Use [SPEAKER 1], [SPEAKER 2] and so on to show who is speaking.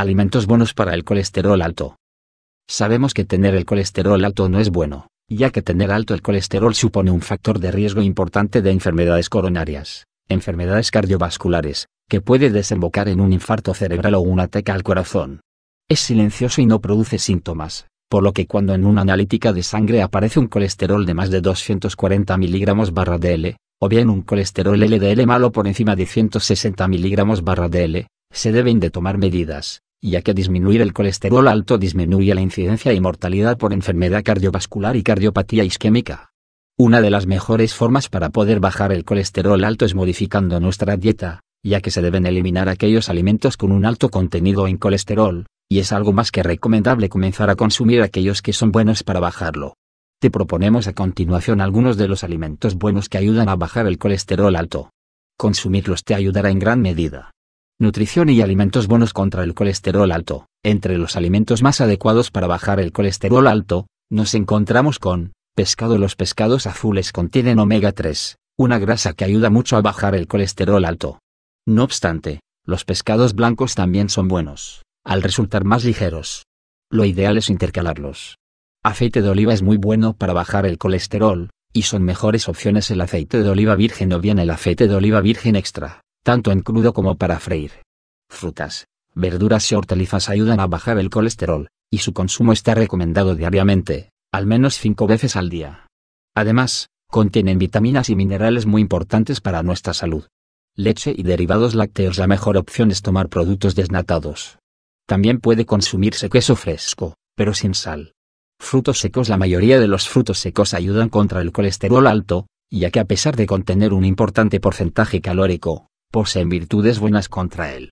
[SPEAKER 1] Alimentos buenos para el colesterol alto. Sabemos que tener el colesterol alto no es bueno, ya que tener alto el colesterol supone un factor de riesgo importante de enfermedades coronarias, enfermedades cardiovasculares, que puede desembocar en un infarto cerebral o una ataque al corazón. Es silencioso y no produce síntomas, por lo que cuando en una analítica de sangre aparece un colesterol de más de 240 miligramos barra DL, o bien un colesterol LDL malo por encima de 160 miligramos barra DL, se deben de tomar medidas, ya que disminuir el colesterol alto disminuye la incidencia y mortalidad por enfermedad cardiovascular y cardiopatía isquémica. Una de las mejores formas para poder bajar el colesterol alto es modificando nuestra dieta, ya que se deben eliminar aquellos alimentos con un alto contenido en colesterol, y es algo más que recomendable comenzar a consumir aquellos que son buenos para bajarlo. Te proponemos a continuación algunos de los alimentos buenos que ayudan a bajar el colesterol alto. Consumirlos te ayudará en gran medida. Nutrición y alimentos buenos contra el colesterol alto. Entre los alimentos más adecuados para bajar el colesterol alto, nos encontramos con pescado. Los pescados azules contienen omega 3, una grasa que ayuda mucho a bajar el colesterol alto. No obstante, los pescados blancos también son buenos, al resultar más ligeros. Lo ideal es intercalarlos. Aceite de oliva es muy bueno para bajar el colesterol, y son mejores opciones el aceite de oliva virgen o bien el aceite de oliva virgen extra tanto en crudo como para freír. Frutas, verduras y hortalizas ayudan a bajar el colesterol, y su consumo está recomendado diariamente, al menos 5 veces al día. Además, contienen vitaminas y minerales muy importantes para nuestra salud. Leche y derivados lácteos La mejor opción es tomar productos desnatados. También puede consumirse queso fresco, pero sin sal. Frutos secos La mayoría de los frutos secos ayudan contra el colesterol alto, ya que a pesar de contener un importante porcentaje calórico, poseen virtudes buenas contra él.